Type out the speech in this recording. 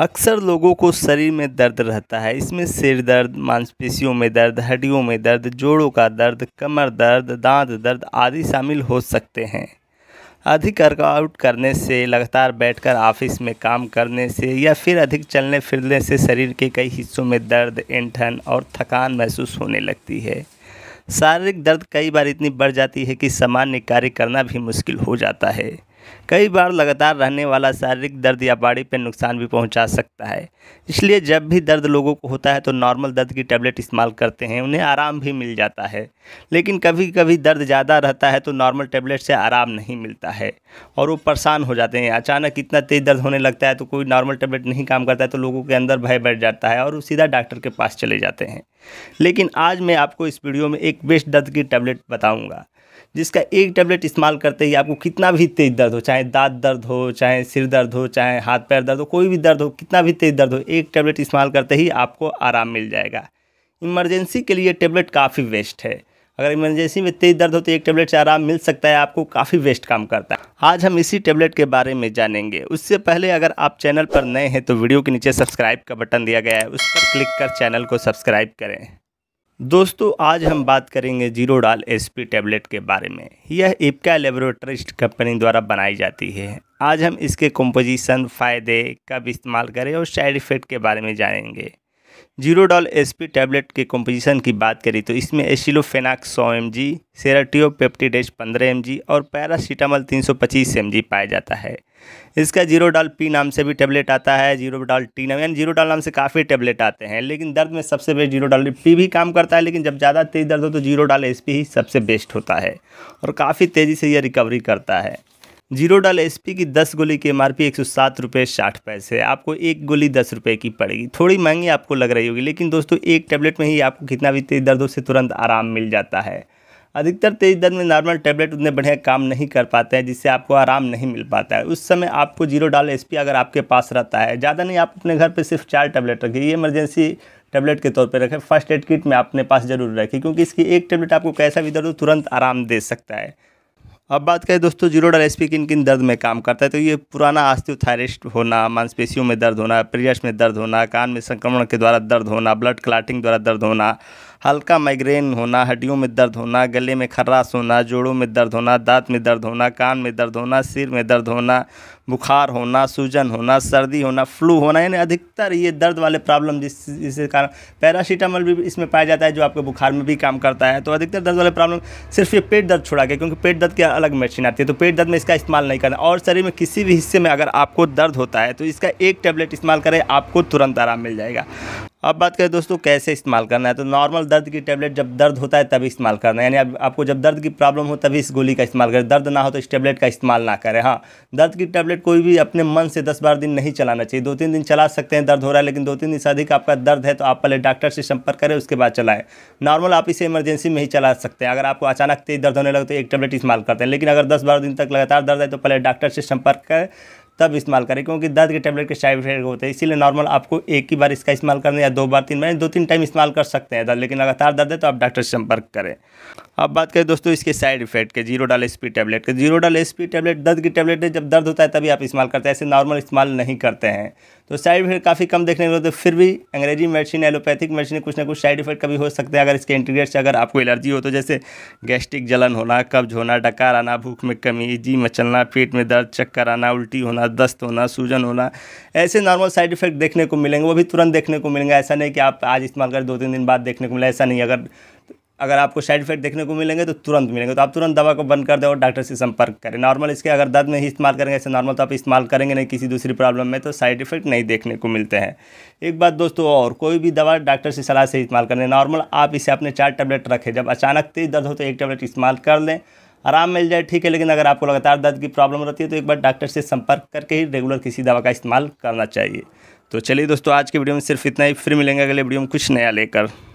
अक्सर लोगों को शरीर में दर्द रहता है इसमें सिर दर्द मांसपेशियों में दर्द हड्डियों में दर्द जोड़ों का दर्द कमर दर्द दांत दर्द आदि शामिल हो सकते हैं अधिक वर्कआउट करने से लगातार बैठकर ऑफिस में काम करने से या फिर अधिक चलने फिरने से शरीर के कई हिस्सों में दर्द ऐंठन और थकान महसूस होने लगती है शारीरिक दर्द कई बार इतनी बढ़ जाती है कि सामान्य कार्य करना भी मुश्किल हो जाता है कई बार लगातार रहने वाला शारीरिक दर्द या बाड़ी पे नुकसान भी पहुंचा सकता है इसलिए जब भी दर्द लोगों को होता है तो नॉर्मल दर्द की टैबलेट इस्तेमाल करते हैं उन्हें आराम भी मिल जाता है लेकिन कभी कभी दर्द ज़्यादा रहता है तो नॉर्मल टैबलेट से आराम नहीं मिलता है और वो परेशान हो जाते हैं अचानक इतना तेज़ दर्द होने लगता है तो कोई नॉर्मल टैबलेट नहीं काम करता है तो लोगों के अंदर भय बैठ जाता है और वो सीधा डॉक्टर के पास चले जाते हैं लेकिन आज मैं आपको इस वीडियो में एक बेस्ट दर्द की टैबलेट बताऊँगा जिसका एक टैबलेट इस्तेमाल करते ही आपको कितना भी तेज़ दर्द दर्द हो चाहे दाँत दर्द हो चाहे सिर दर्द हो चाहे हाथ पैर दर्द हो कोई भी दर्द हो कितना भी तेज़ दर्द हो एक टैबलेट इस्तेमाल करते ही आपको आराम मिल जाएगा इमरजेंसी के लिए टैबलेट काफ़ी वेस्ट है अगर इमरजेंसी में तेज़ दर्द हो तो एक टैबलेट से आराम मिल सकता है आपको काफ़ी वेस्ट काम करता है आज हम इसी टैबलेट के बारे में जानेंगे उससे पहले अगर आप चैनल पर नए हैं तो वीडियो के नीचे सब्सक्राइब का बटन दिया गया है उस पर क्लिक कर चैनल को सब्सक्राइब करें दोस्तों आज हम बात करेंगे जीरो डाल एसपी टैबलेट के बारे में यह इपका लेबोरेटरिस्ट कंपनी द्वारा बनाई जाती है आज हम इसके कंपोजिशन फ़ायदे कब इस्तेमाल करें और साइड इफ़ेक्ट के बारे में जानेंगे जीरो डॉल एसपी टैबलेट के कंपोजिशन की बात करें तो इसमें एसिलोफेनाक 100 एम जी सेराटियोपेप्टिडेज पंद्रह एम जी और पैरासीटामल तीन सौ पच्चीस एम जी पाया जाता है इसका जीरो डॉल पी नाम से भी टैबलेट आता है जीरो डॉल टी नाम यानी जीरो डॉल नाम से काफ़ी टैबलेट आते हैं लेकिन दर्द में सबसे बेस्ट जीरो डॉल पी भी काम करता है लेकिन जब ज़्यादा तेज़ दर्द हो तो जीरो डॉल एस ही सबसे बेस्ट होता है और काफ़ी तेज़ी से यह रिकवरी करता है जीरो डाल एस की दस गोली की एम आर पी एक सौ सात रुपये साठ पैसे आपको एक गोली दस रुपये की पड़ेगी थोड़ी महंगी आपको लग रही होगी लेकिन दोस्तों एक टैबलेट में ही आपको कितना भी तेज़ दर्दों से तुरंत आराम मिल जाता है अधिकतर तेज दर्द में नॉर्मल टैबलेट उतने बढ़िया काम नहीं कर पाते हैं जिससे आपको आराम नहीं मिल पाता है उस समय आपको जीरो डाल एस अगर आपके पास रहता है ज़्यादा नहीं आप अपने घर पर सिर्फ चार टैबलेट रखिए ये इमरजेंसी टैबलेट के तौर पर रखें फर्स्ट एड किट में अपने पास ज़रूर रखें क्योंकि इसकी एक टैबलेट आपको कैसा भी दर्द हो तुरंत आराम दे सकता है अब बात करें दोस्तों जीरो डॉल एस किन किन दर्द में काम करता है तो ये पुराना थायरिस्ट होना मांसपेशियों में दर्द होना प्रियस में दर्द होना कान में संक्रमण के द्वारा दर्द होना ब्लड क्लाटिंग द्वारा दर्द होना हल्का माइग्रेन होना हड्डियों में दर्द होना गले में खराश होना जोड़ों में दर्द होना दांत में दर्द होना कान में दर्द होना सिर में दर्द होना बुखार होना सूजन होना सर्दी होना फ्लू होना यानी अधिकतर ये दर्द वाले प्रॉब्लम जिस जिसके कारण पैरासीटामल भी इसमें पाया जाता है जो आपके बुखार में भी काम करता है तो अधिकतर दर्द वाले प्रॉब्लम सिर्फ ये पेट दर्द छुड़ा के क्योंकि पेट दर्द की अलग मेडिसिन आती है तो पेट दर्द में इसका इस्तेमाल नहीं करना और शरीर में किसी भी हिस्से में अगर आपको दर्द होता है तो इसका एक टैबलेट इस्तेमाल करें आपको तुरंत आराम मिल जाएगा अब बात करें दोस्तों कैसे इस्तेमाल करना है तो नॉर्मल दर्द की टैबलेट जब दर्द होता है तभी इस्तेमाल करना है यानी आप, आपको जब दर्द की प्रॉब्लम हो तभी इस गोली का इस्तेमाल करें दर्द ना हो तो इस टैबलेट का इस्तेमाल ना करें हाँ दर्द की टैबलेट कोई भी अपने मन से दस बारह दिन नहीं चलाना चाहिए दो तीन दिन चला सकते हैं दर्द हो रहा है लेकिन दो तीन दिन से अधिक आपका दर्द है तो आप पहले डॉक्टर से संपर्क करें उसके बाद चलाएँ नॉर्मल आप इसे इमरजेंसी में ही चला सकते हैं अगर आपको अचानक तेज दर्द होने लगे तो एक टैबलेट इस्तेमाल करते हैं लेकिन अगर दस बारह दिन तक लगातार दर्द है तो पहले डॉक्टर से संपर्क करें तब इस्तेमाल करें क्योंकि दर्द के टैबलेट के साइड इफेक्ट होते हैं इसीलिए नॉर्मल आपको एक ही बार इसका इस्तेमाल करना या दो बार तीन बार दो तीन टाइम इस्तेमाल कर सकते हैं दर्द लेकिन लगातार दर्द है तो आप डॉक्टर से संपर्क करें अब बात करें दोस्तों इसके साइड इफेक्ट के जीरो डाल एस टैबलेट के जीरो डाल एस टैबलेट दर्द की टैबलेट है जब दर्द होता है तभी आप इस्तेमाल करते हैं ऐसे नॉर्मल इस्तेमाल नहीं करते हैं तो साइड इफेक्ट काफ़ी कम देखने को मिलते तो फिर भी अंग्रेजी मेडिसिन एलोपैथिक मेडिसिन कुछ ना कुछ साइड इफेक्ट कभी हो सकते हैं अगर इसके इंटीग्रेट से अगर आपको एलर्जी हो तो जैसे गैस्ट्रिक जलन होना कब्ज होना डकार आना भूख में कमी जी मचलना पेट में दर्द चक्कर आना उल्टी होना दस्त होना सूजन होना ऐसे नॉर्मल साइड इफेक्ट देखने को मिलेंगे वो भी तुरंत देखने को मिलेंगे ऐसा नहीं कि आप आज इस्तेमाल करें दो तीन दिन बाद देखने को मिला ऐसा नहीं अगर अगर आपको साइड इफेक्ट देखने को मिलेंगे तो तुरंत मिलेंगे तो आप तुरंत दवा को बंद कर दें और डॉक्टर से संपर्क करें नॉर्मल इसके अगर दर्द में ही इस्तेमाल करेंगे ऐसे नॉर्मल तो आप इस्तेमाल करेंगे नहीं किसी दूसरी प्रॉब्लम में तो साइड इफेक्ट नहीं देखने को मिलते हैं एक बात दोस्तों और कोई भी दवा डॉक्टर से सलाह से इस्तेमाल करें नॉर्मल आप इसे अपने चार टैबलेट रखें जब अचानक तेज दर्द हो तो एक टैबलेट इस्तेमाल कर लें आराम मिल जाए ठीक है लेकिन अगर आपको लगातार दर्द की प्रॉब्लम रहती है तो एक बार डॉक्टर से संपर्क करके ही रेगुलर किसी दवा का इस्तेमाल करना चाहिए तो चलिए दोस्तों आज के वीडियो में सिर्फ इतना ही फिर मिलेंगे अगले वीडियो में कुछ नया लेकर